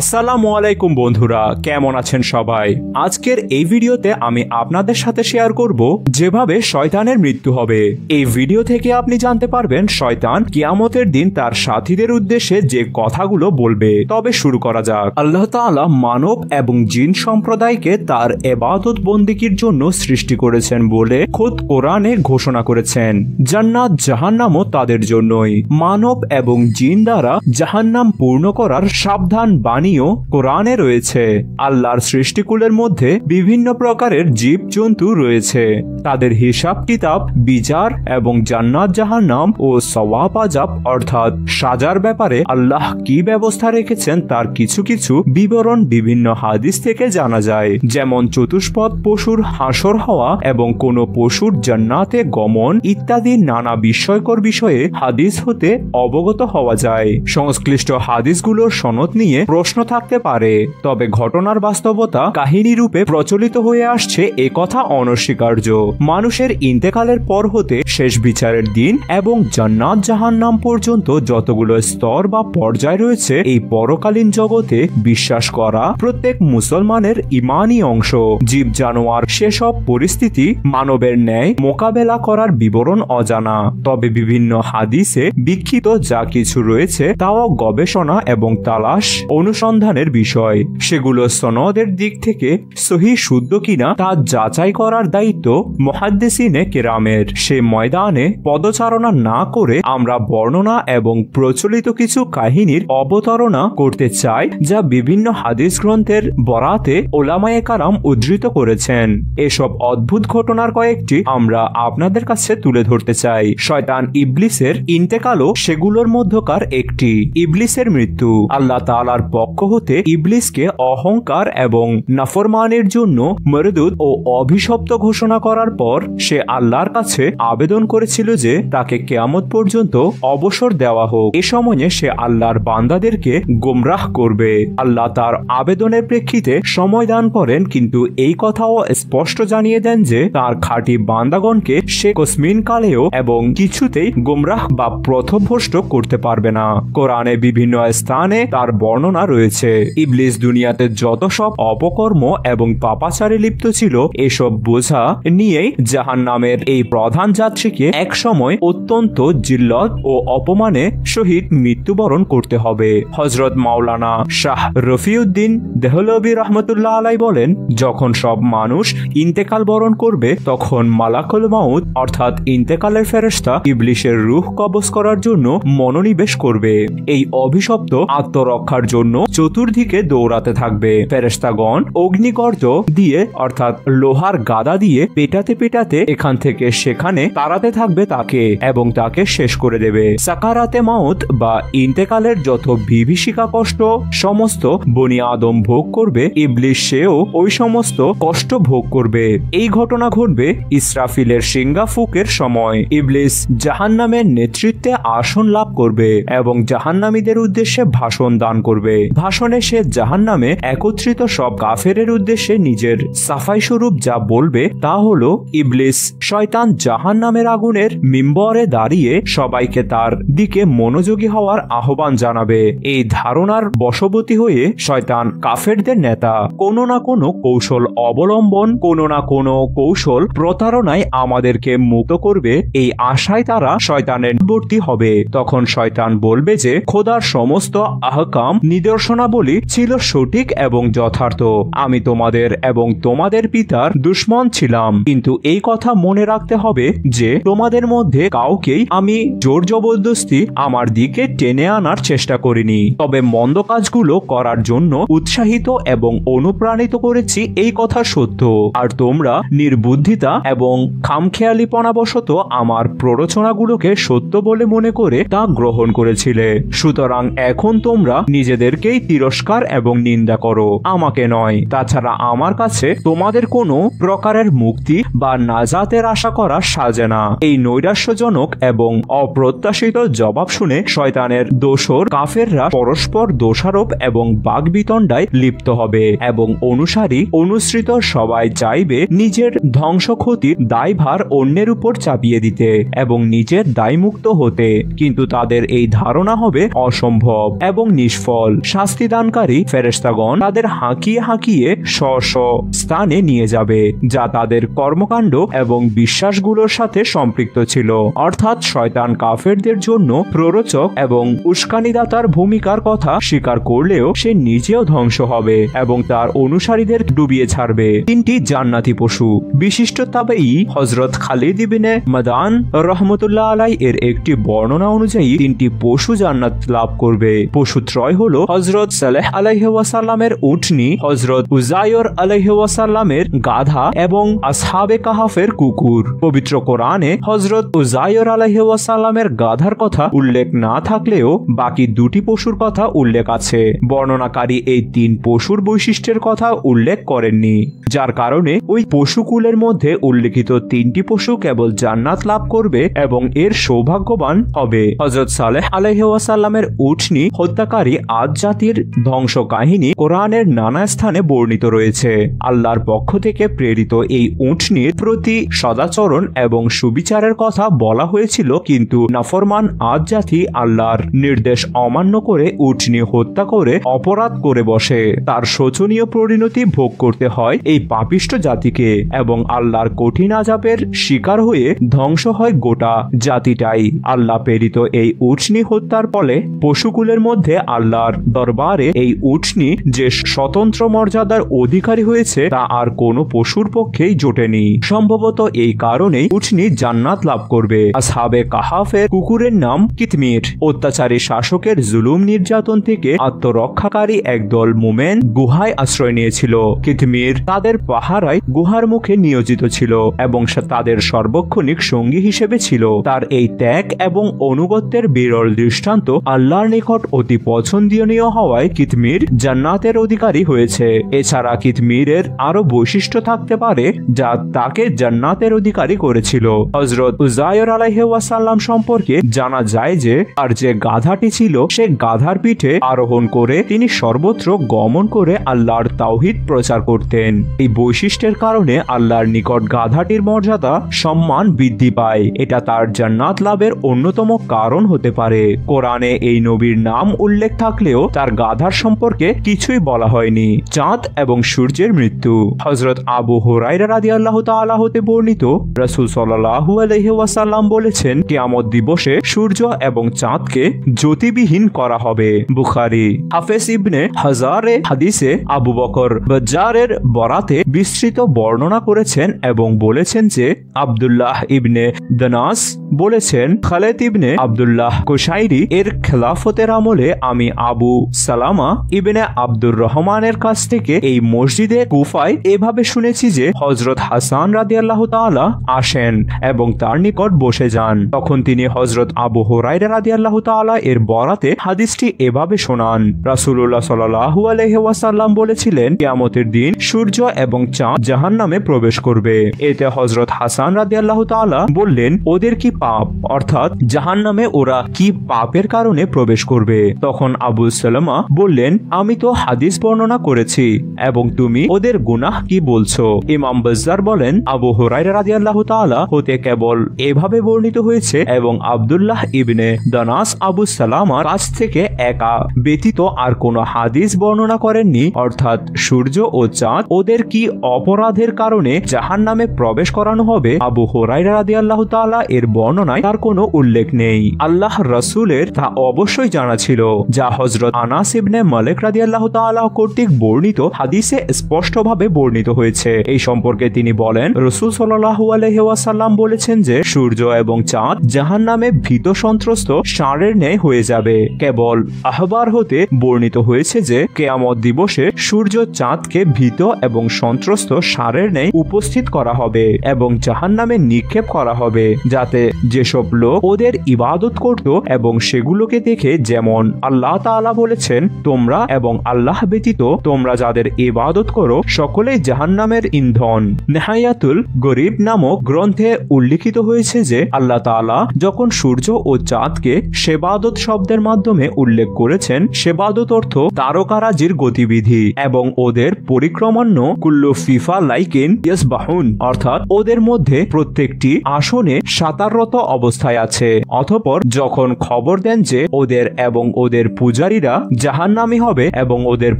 আসসালামু আলাইকুম বন্ধুরা কেমন আছেন সবাই আজকের এই ভিডিওতে আমি আপনাদের সাথে শেয়ার করব যেভাবে শয়তানের মৃত্যু হবে এই ভিডিও থেকে আপনি জানতে পারবেন শয়তান কিয়ামতের দিন তার সাথীদের উদ্দেশ্যে যে কথাগুলো বলবে তবে শুরু করা যাক আল্লাহ তাআলা মানব এবং জিন সম্প্রদায়কে তার এবাদত বন্দিকির জন্য সৃষ্টি করেছেন বলে খোদ কোরআনে ঘোষণা করেছেন জান্নাত জাহান্নামও তাদের জন্যই মানব এবং জিন দ্বারা জাহান্নাম পূর্ণ করার সাবধান বাণীও কোরআনে রয়েছে আল্লাহর সৃষ্টিকুলের মধ্যে বিভিন্ন প্রকারের জীব জন্তু রয়েছে তাদের হিসাব কিতাব বিচার এবং জান্নাত নাম ও সওয়াব আজাব অর্থাৎ সাজার ব্যাপারে আল্লাহ কি ব্যবস্থা রেখেছেন তার কিছু কিছু বিবরণ বিভিন্ন হাদিস থেকে জানা যায় যেমন চতুষ্পদ পশুর হাসর হওয়া এবং কোন পশুর জান্নাতে গমন ইত্যাদি নানা বিস্ময়কর বিষয়ে হাদিস হতে অবগত হওয়া যায় সংশ্লিষ্ট হাদিসগুলোর সনদ নিয়ে প্রশ্ন থাকতে পারে তবে ঘটনার বাস্তবতা কাহিনী রূপে প্রচলিত হয়ে আসছে এ কথা অনস্বীকার্য মানুষের ইন্তেকালের পর হতে শেষ বিচারের দিন এবং জান্নাত নাম পর্যন্ত যতগুলো স্তর বা পর্যায় রয়েছে এই পরকালীন জগতে বিশ্বাস করা প্রত্যেক মুসলমানের ইমানই অংশ জীব জানোয়ার সেসব পরিস্থিতি মানবের ন্যায় মোকাবেলা করার বিবরণ অজানা তবে বিভিন্ন হাদিসে বিক্ষিপ্ত যা কিছু রয়েছে তাও গবেষণা এবং তালাশ অনুসন্ধানের বিষয় সেগুলো সনদের দিক থেকে সহি শুদ্ধ কিনা তা যাচাই করার দায়িত্ব মহাদ্দেশিনে কেরামের সে ময়দানে পদচারণা না করে আমরা বর্ণনা এবং প্রচলিত কিছু কাহিনীর অবতারণা করতে চাই যা বিভিন্ন হাদিস গ্রন্থের বরাতে ওলামায়ে কারাম উদ্ধৃত করেছেন এসব অদ্ভুত ঘটনার কয়েকটি আমরা আপনাদের কাছে তুলে ধরতে চাই শয়তান ইবলিসের ইন্তেকালও সেগুলোর মধ্যকার একটি ইবলিসের মৃত্যু আল্লাহ তালার পক্ষ হতে ইবলিসকে অহংকার এবং নাফরমানের জন্য মরদুদ ও অভিশপ্ত ঘোষণা করার পর সে আল্লাহর কাছে আবেদন করেছিল যে তাকে কেয়ামত পর্যন্ত অবসর দেওয়া হোক এ সময়ে সে আল্লাহর বান্দাদেরকে গোমরাহ করবে আল্লাহ তার আবেদনের প্রেক্ষিতে সময় দান করেন কিন্তু এই কথাও স্পষ্ট জানিয়ে দেন যে তার খাঁটি বান্দাগণকে সে কসমিন কালেও এবং কিছুতেই গোমরাহ বা প্রথভ্রষ্ট করতে পারবে না কোরআনে বিভিন্ন স্থানে তার বর্ণনা রয়েছে ইবলিস দুনিয়াতে যত সব অপকর্ম এবং পাপাচারে লিপ্ত ছিল এসব বোঝা নিয়েই জাহান নামের এই প্রধান যাত্রীকে একসময় অত্যন্ত জিল্লত ও অপমানে শহীদ মৃত্যুবরণ করতে হবে হজরত মাওলানা শাহ রফিউদ্দিন দেহলবি রহমতুল্লাহ আলাই বলেন যখন সব মানুষ ইন্তেকাল বরণ করবে তখন মালাকুল মাউদ অর্থাৎ ইন্তেকালের ফেরস্তা ইবলিশের রুহ কবজ করার জন্য মনোনিবেশ করবে এই অভিশপ্ত আত্মরক্ষার জন্য জন্য চতুর্দিকে দৌড়াতে থাকবে ফেরেস্তাগণ অগ্নিগর্ত দিয়ে অর্থাৎ লোহার গাদা দিয়ে পেটাতে পেটাতে এখান থেকে সেখানে তাড়াতে থাকবে তাকে এবং তাকে শেষ করে দেবে সাকারাতে মাউত বা ইন্তেকালের যত বিভীষিকা কষ্ট সমস্ত বনি আদম ভোগ করবে ইবলিশ সেও ওই সমস্ত কষ্ট ভোগ করবে এই ঘটনা ঘটবে ইসরাফিলের সিঙ্গা ফুকের সময় ইবলিস জাহান্নামের নেতৃত্বে আসন লাভ করবে এবং জাহান্নামীদের উদ্দেশ্যে ভাষণ দান করবে ভাষণে সে জাহান নামে একত্রিত সব কাফের উদ্দেশ্যে নিজের সাফাই স্বরূপ যা বলবে তা হল ইবলিস শয়তান জাহান নামের আগুনের মিম্বরে দাঁড়িয়ে সবাইকে তার দিকে মনোযোগী হওয়ার আহ্বান জানাবে এই ধারণার বশবতী হয়ে শয়তান কাফেরদের নেতা কোনো না কোনো কৌশল অবলম্বন কোনো না কোনো কৌশল প্রতারণায় আমাদেরকে মুক্ত করবে এই আশায় তারা শয়তানের বর্তী হবে তখন শয়তান বলবে যে খোদার সমস্ত আহকাম নিদ নিদর্শনাবলী ছিল সঠিক এবং যথার্থ আমি তোমাদের এবং তোমাদের পিতার দুশ্মন ছিলাম কিন্তু এই কথা মনে রাখতে হবে যে তোমাদের মধ্যে কাউকেই আমি জোর জবরদস্তি আমার দিকে টেনে আনার চেষ্টা করিনি তবে মন্দ কাজগুলো করার জন্য উৎসাহিত এবং অনুপ্রাণিত করেছি এই কথা সত্য আর তোমরা নির্বুদ্ধিতা এবং খামখেয়ালিপনাবশত আমার প্ররোচনাগুলোকে সত্য বলে মনে করে তা গ্রহণ করেছিলে সুতরাং এখন তোমরা নিজেদের তাদেরকেই তিরস্কার এবং নিন্দা করো আমাকে নয় তাছাড়া আমার কাছে তোমাদের কোনো প্রকারের মুক্তি বা নাজাতের আশা করা সাজে না এই নৈরাশ্যজনক এবং অপ্রত্যাশিত জবাব শুনে শয়তানের দোষর কাফেররা পরস্পর দোষারোপ এবং বাগবিতণ্ডায় লিপ্ত হবে এবং অনুসারী অনুসৃত সবাই চাইবে নিজের ধ্বংস ক্ষতির দায়ভার অন্যের উপর চাপিয়ে দিতে এবং নিজের দায়মুক্ত হতে কিন্তু তাদের এই ধারণা হবে অসম্ভব এবং নিষ্ফল শাস্তিদানকারী ফেরেস্তাগণ তাদের হাঁকিয়ে হাঁকিয়ে স্ব স্ব স্থানে নিয়ে যাবে যা তাদের কর্মকাণ্ড এবং বিশ্বাসগুলোর সাথে সম্পৃক্ত ছিল অর্থাৎ শয়তান কাফেরদের জন্য প্ররোচক এবং উস্কানিদাতার ভূমিকার কথা স্বীকার করলেও সে নিজেও ধ্বংস হবে এবং তার অনুসারীদের ডুবিয়ে ছাড়বে তিনটি জান্নাতি পশু বিশিষ্ট তাবেই হজরত খালিদ ইবিনে মাদান রহমতুল্লাহ আলাই এর একটি বর্ণনা অনুযায়ী তিনটি পশু জান্নাত লাভ করবে পশু ত্রয় হলো হজরত সালেহ আলহ্লামের উঠনি হজরত উজায়র আলহ্লামের গাধা এবং আসহাবে কাহাফের কুকুর পবিত্র কোরআনে হজরত উজায়র আলহ্লামের গাধার কথা উল্লেখ না থাকলেও বাকি দুটি পশুর কথা উল্লেখ আছে বর্ণনাকারী এই তিন পশুর বৈশিষ্ট্যের কথা উল্লেখ করেননি যার কারণে ওই পশুকুলের মধ্যে উল্লেখিত তিনটি পশু কেবল জান্নাত লাভ করবে এবং এর সৌভাগ্যবান হবে হজরত সালেহ আলহ্লামের উঠনি হত্যাকারী আজ জাতির ধ্বংস কাহিনী কোরআনের নানা স্থানে বর্ণিত রয়েছে আল্লাহর পক্ষ থেকে প্রেরিত এই উঠনির প্রতি সদাচরণ এবং সুবিচারের কথা বলা হয়েছিল কিন্তু নাফরমান আজ জাতি আল্লাহর নির্দেশ অমান্য করে উঠনি হত্যা করে অপরাধ করে বসে তার শোচনীয় পরিণতি ভোগ করতে হয় এই পাপিষ্ট জাতিকে এবং আল্লাহর কঠিন আজাবের শিকার হয়ে ধ্বংস হয় গোটা জাতিটাই আল্লাহ প্রেরিত এই উঠনি হত্যার ফলে পশুকুলের মধ্যে আল্লাহর দরবারে এই উঠনি যে স্বতন্ত্র মর্যাদার অধিকারী হয়েছে তা আর কোন পশুর পক্ষেই জোটেনি সম্ভবত এই কারণেই উঠনি জান্নাত লাভ করবে আসহাবে কাহাফের কুকুরের নাম কিতমির অত্যাচারী শাসকের জুলুম নির্যাতন থেকে আত্মরক্ষাকারী একদল মোমেন গুহায় আশ্রয় নিয়েছিল কিতমির তাদের পাহারায় গুহার মুখে নিয়োজিত ছিল এবং তাদের সর্বক্ষণিক সঙ্গী হিসেবে ছিল তার এই ত্যাগ এবং অনুগত্যের বিরল দৃষ্টান্ত আল্লাহর নিকট অতি পছন্দনীয় আত্মীয় হওয়ায় কিতমির জান্নাতের অধিকারী হয়েছে এছাড়া কিতমিরের আরো বৈশিষ্ট্য থাকতে পারে যা তাকে জান্নাতের অধিকারী করেছিল হজরত উজায়র আলাইহাসাল্লাম সম্পর্কে জানা যায় যে আর যে গাধাটি ছিল সে গাধার পিঠে আরোহণ করে তিনি সর্বত্র গমন করে আল্লাহর তাওহিদ প্রচার করতেন এই বৈশিষ্ট্যের কারণে আল্লাহর নিকট গাধাটির মর্যাদা সম্মান বৃদ্ধি পায় এটা তার জান্নাত লাভের অন্যতম কারণ হতে পারে কোরআনে এই নবীর নাম উল্লেখ থাকলেও তার গাধার সম্পর্কে কিছুই বলা হয়নি চাঁদ এবং সূর্যের মৃত্যু হজরত আবু হোরাইরা রাজি আল্লাহ তালা হতে বর্ণিত রাসুল সাল্লাহু আলহিহাসাল্লাম বলেছেন কিয়ামত দিবসে সূর্য এবং চাঁদকে জ্যোতিবিহীন করা হবে বুখারি হাফেজ ইবনে হাজারে হাদিসে আবু বকর বজারের বরাতে বিস্তৃত বর্ণনা করেছেন এবং বলেছেন যে আবদুল্লাহ ইবনে দনাস বলেছেন খালেদ ইবনে আবদুল্লাহ কোসাইরি এর খেলাফতের আমলে আমি আবু সালামা ইবেনে আব্দুর রহমানের কাছ থেকে এই মসজিদে গুফায় এভাবে শুনেছি যে হজরত হাসান রাদি আল্লাহ তালা আসেন এবং তার নিকট বসে যান তখন তিনি হজরত আবু হোরাইরা রাদি আল্লাহ তালা এর বরাতে হাদিসটি এভাবে শোনান রাসুল্লাহ সাল্লাহ আলহাসাল্লাম বলেছিলেন কিয়ামতের দিন সূর্য এবং চাঁদ জাহান নামে প্রবেশ করবে এতে হজরত হাসান রাদি আল্লাহ তালা বললেন ওদের কি পাপ অর্থাৎ জাহান নামে ওরা কি পাপের কারণে প্রবেশ করবে তখন আবু সাল সাল্লামা বললেন আমি তো হাদিস বর্ণনা করেছি এবং তুমি ওদের গুনাহ কি বলছো ইমাম বজ্জার বলেন আবু হুরাইরা রাদিয়াল্লাহু তাআলা হতে কেবল এভাবে বর্ণিত হয়েছে এবং আবদুল্লাহ ইবনে দনাস আবু সালামার কাছ থেকে একা ব্যতীত আর কোনো হাদিস বর্ণনা করেননি অর্থাৎ সূর্য ও চাঁদ ওদের কি অপরাধের কারণে জাহান নামে প্রবেশ করানো হবে আবু হোরাইরা রাজি আল্লাহ তালা এর বর্ণনায় তার কোনো উল্লেখ নেই আল্লাহ রসুলের তা অবশ্যই জানা ছিল যা হজরত আনাস ইবনে মালিক আল্লাহ তাআলা কর্তৃক বর্ণিত হাদিসে স্পষ্টভাবে বর্ণিত হয়েছে এই সম্পর্কে তিনি বলেন রসুল সাল্লাহু আলহাসাল্লাম বলেছেন যে সূর্য এবং চাঁদ জাহান নামে ভীত সন্ত্রস্ত ষাঁড়ের ন্যায় হয়ে যাবে কেবল আহবার হতে বর্ণিত হয়েছে যে কেয়ামত দিবসে সূর্য চাঁদকে ভীত এবং সন্ত্রস্ত ষাঁড়ের ন্যায় উপস্থিত করা হবে এবং জাহান নামে নিক্ষেপ করা হবে যাতে যেসব লোক ওদের ইবাদত করত এবং সেগুলোকে দেখে যেমন আল্লাহ তালা বলেছেন তোমরা এবং আল্লাহ ব্যতীত তোমরা যাদের ইবাদত করো সকলেই জাহান্নামের ইন্ধন নেহায়াতুল গরিব নামক গ্রন্থে উল্লিখিত হয়েছে যে আল্লাহ তালা যখন সূর্য ও চাঁদকে সেবাদত শব্দের মাধ্যমে উল্লেখ করেছেন সেবাদত অর্থ তারকারাজির গতিবিধি এবং ওদের পরিক্রমান্য কুল্লু ফিফা লাইকিন ইয়াস বাহুন অর্থাৎ ওদের মধ্যে প্রত্যেকটি আসনে সাঁতাররত অবস্থায় আছে অথপর যখন খবর দেন যে ওদের এবং ওদের পূজারীরা জাহান জাহান্নামি হবে এবং ওদের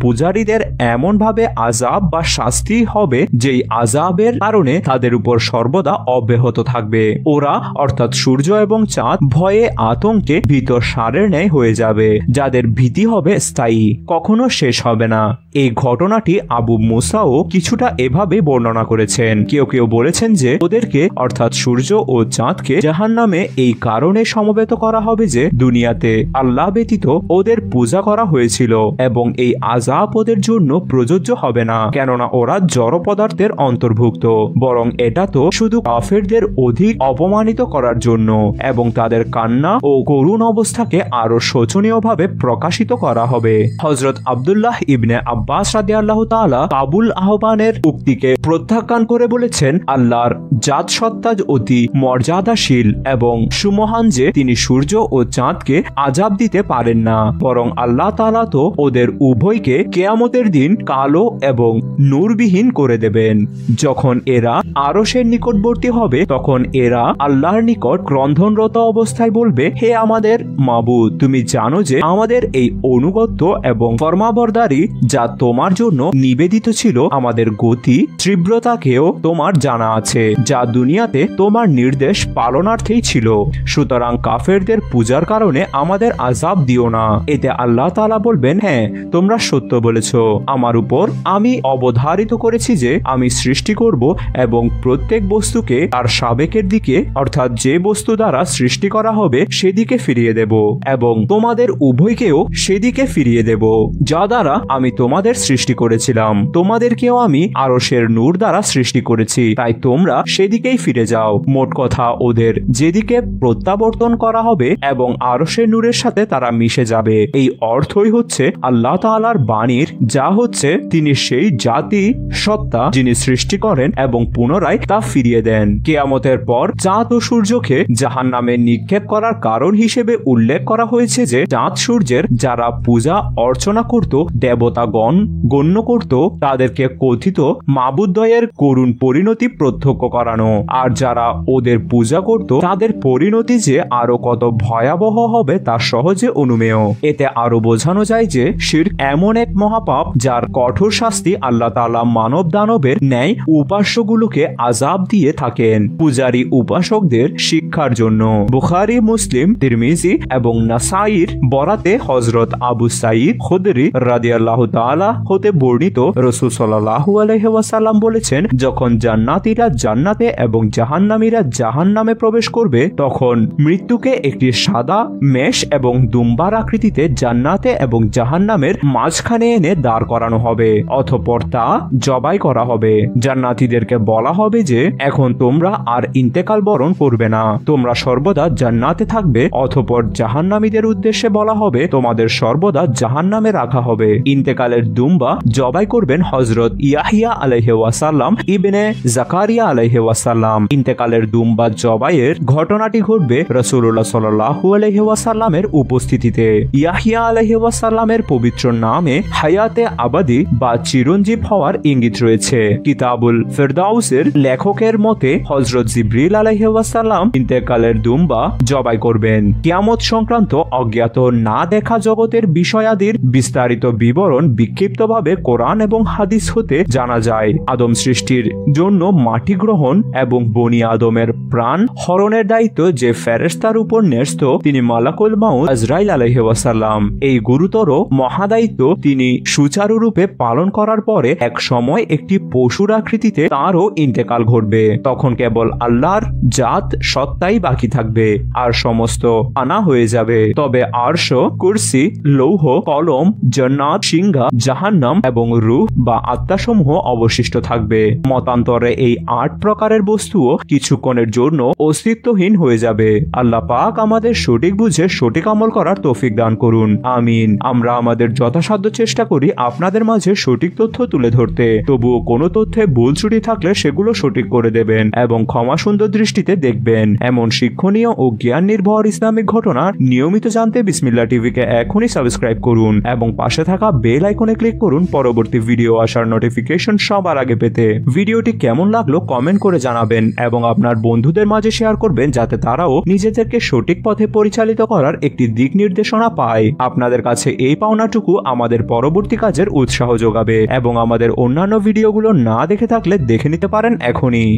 পূজারীদের এমন ভাবে আজাব বা শাস্তি হবে যেই আজাবের কারণে তাদের উপর সর্বদা অব্যাহত থাকবে ওরা অর্থাৎ সূর্য এবং চাঁদ ভয়ে আতঙ্কে ভীত সারের ন্যায় হয়ে যাবে যাদের ভীতি হবে স্থায়ী কখনো শেষ হবে না এই ঘটনাটি আবু মুসাও কিছুটা এভাবে বর্ণনা করেছেন কেউ কেউ বলেছেন যে ওদেরকে অর্থাৎ সূর্য ও চাঁদকে জাহান নামে এই কারণে সমবেত করা হবে যে দুনিয়াতে আল্লাহ ব্যতীত ওদের পূজা সাজা করা হয়েছিল এবং এই আজাব ওদের জন্য প্রযোজ্য হবে না কেননা ওরা জড় পদার্থের অন্তর্ভুক্ত বরং এটা তো শুধু কাফেরদের অধিক অপমানিত করার জন্য এবং তাদের কান্না ও করুণ অবস্থাকে আরো শোচনীয়ভাবে প্রকাশিত করা হবে হজরত আবদুল্লাহ ইবনে আব্বাস রাদে আল্লাহ তালা কাবুল আহ্বানের উক্তিকে প্রত্যাখ্যান করে বলেছেন আল্লাহর জাত সত্তা অতি মর্যাদাশীল এবং সুমহান যে তিনি সূর্য ও চাঁদকে আজাব দিতে পারেন না বরং আল্লাহ তালা তো ওদের উভয়কে কেয়ামতের দিন কালো এবং নূরবিহীন করে দেবেন যখন এরা আরসের নিকটবর্তী হবে তখন এরা আল্লাহর নিকট ক্রন্ধনরত অবস্থায় বলবে হে আমাদের মাবু তুমি জানো যে আমাদের এই অনুগত্য এবং ফর্মাবরদারি যা তোমার জন্য নিবেদিত ছিল আমাদের গতি তীব্রতাকেও তোমার জানা আছে যা দুনিয়াতে তোমার নির্দেশ পালনার্থেই ছিল সুতরাং কাফেরদের পূজার কারণে আমাদের আজাব দিও না এতে আল্লাহ আল্লাহ তালা বলবেন হ্যাঁ তোমরা সত্য বলেছ আমার উপর আমি অবধারিত করেছি যে আমি সৃষ্টি করব এবং প্রত্যেক বস্তুকে তার সাবেকের দিকে অর্থাৎ যে বস্তু দ্বারা সৃষ্টি করা হবে সেদিকে ফিরিয়ে দেব এবং তোমাদের উভয়কেও সেদিকে ফিরিয়ে দেব যা দ্বারা আমি তোমাদের সৃষ্টি করেছিলাম তোমাদেরকেও আমি আরসের নূর দ্বারা সৃষ্টি করেছি তাই তোমরা সেদিকেই ফিরে যাও মোট কথা ওদের যেদিকে প্রত্যাবর্তন করা হবে এবং আরসের নূরের সাথে তারা মিশে যাবে এই অর্থই হচ্ছে আল্লাহ তালার বাণীর যা হচ্ছে তিনি সেই জাতি সত্তা যিনি সৃষ্টি করেন এবং পুনরায় তা ফিরিয়ে দেন কেয়ামতের পর চাঁদ ও সূর্যকে জাহান নামে নিক্ষেপ করার কারণ হিসেবে উল্লেখ করা হয়েছে যে চাঁদ সূর্যের যারা পূজা অর্চনা করত দেবতাগণ গণ্য করত তাদেরকে কথিত মাবুদ্দয়ের করুণ পরিণতি প্রত্যক্ষ করানো আর যারা ওদের পূজা করত তাদের পরিণতি যে আরো কত ভয়াবহ হবে তা সহজে অনুমেয় এতে আরো আরো বোঝানো যায় যে শির এমন এক মহাপাপ যার কঠোর শাস্তি আল্লাহ তালা মানব দানবের ন্যায় উপাস্যগুলোকে আজাব দিয়ে থাকেন পূজারী উপাসকদের শিক্ষার জন্য বুখারি মুসলিম তিরমিজি এবং নাসাইর বরাতে হজরত আবু সাইদ খুদরি রাজিয়াল্লাহ তালা হতে বর্ণিত রসুল সাল্লাহ আলহাসাল্লাম বলেছেন যখন জান্নাতিরা জান্নাতে এবং জাহান্নামীরা জাহান্নামে প্রবেশ করবে তখন মৃত্যুকে একটি সাদা মেষ এবং দুম্বার আকৃতিতে জান জান্নাতে এবং জাহান্নামের মাঝখানে এনে দাঁড় করানো হবে অথপর তা জবাই করা হবে জান্নাতিদেরকে বলা হবে যে এখন তোমরা আর ইন্তেকাল বরণ করবে না তোমরা সর্বদা জান্নাতে থাকবে অথপর জাহান্নামীদের উদ্দেশ্যে বলা হবে তোমাদের সর্বদা জাহান্নামে রাখা হবে ইন্তেকালের দুম্বা জবাই করবেন হজরত ইয়াহিয়া আলহে ওয়াসাল্লাম ইবনে জাকারিয়া আলহে ওয়াসাল্লাম ইন্তেকালের দুম্বা জবাইয়ের ঘটনাটি ঘটবে রসুল্লাহ সাল্লাহ আলহে ওয়াসাল্লামের উপস্থিতিতে ইয়াহিয়া আলহি ওয়াসাল্লামের পবিত্র নামে হায়াতে আবাদি বা চিরঞ্জীব হওয়ার ইঙ্গিত রয়েছে কিতাবুল ফেরদাউসের লেখকের মতে হজরত জিব্রিল আলহি ওয়াসাল্লাম ইন্তেকালের দুম্বা জবাই করবেন কিয়ামত সংক্রান্ত অজ্ঞাত না দেখা জগতের বিষয়াদির বিস্তারিত বিবরণ বিক্ষিপ্তভাবে কোরআন এবং হাদিস হতে জানা যায় আদম সৃষ্টির জন্য মাটি গ্রহণ এবং বনি আদমের প্রাণ হরণের দায়িত্ব যে ফেরেস্তার উপর ন্যস্ত তিনি মালাকুল মাউ আজরাইল আলহি ওয়াসাল্লাম এই গুরুতর মহাদায়িত্ব তিনি সুচারুরূপে পালন করার পরে এক সময় একটি পশুর আকৃতিতে তাঁরও ইন্তেকাল ঘটবে তখন কেবল আল্লাহর জাত সত্তাই বাকি থাকবে আর সমস্ত আনা হয়ে যাবে তবে আর্শ কুরসি লৌহ কলম জন্নাত সিংহা জাহান্নাম এবং রুহ বা আত্মাসমূহ অবশিষ্ট থাকবে মতান্তরে এই আট প্রকারের বস্তুও কিছুক্ষণের জন্য অস্তিত্বহীন হয়ে যাবে আল্লাহ পাক আমাদের সঠিক বুঝে সঠিক আমল করার তৌফিক দান করুন আমিন আমরা আমাদের যথাসাধ্য চেষ্টা করি আপনাদের মাঝে সঠিক তথ্য তুলে ধরতে তবুও কোনো তথ্যে ভুল ছুটি থাকলে সেগুলো সঠিক করে দেবেন এবং ক্ষমা সুন্দর দৃষ্টিতে দেখবেন এমন শিক্ষণীয় ও জ্ঞান নির্ভর ইসলামিক ঘটনা নিয়মিত জানতে বিসমিল্লা টিভিকে এখনই সাবস্ক্রাইব করুন এবং পাশে থাকা বেল আইকনে ক্লিক করুন পরবর্তী ভিডিও আসার নোটিফিকেশন সবার আগে পেতে ভিডিওটি কেমন লাগলো কমেন্ট করে জানাবেন এবং আপনার বন্ধুদের মাঝে শেয়ার করবেন যাতে তারাও নিজেদেরকে সঠিক পথে পরিচালিত করার একটি দিক নির্দেশনা পায় আপনাদের কাছে এই পাওনাটুকু আমাদের পরবর্তী কাজের উৎসাহ যোগাবে এবং আমাদের অন্যান্য ভিডিওগুলো না দেখে থাকলে দেখে নিতে পারেন এখনই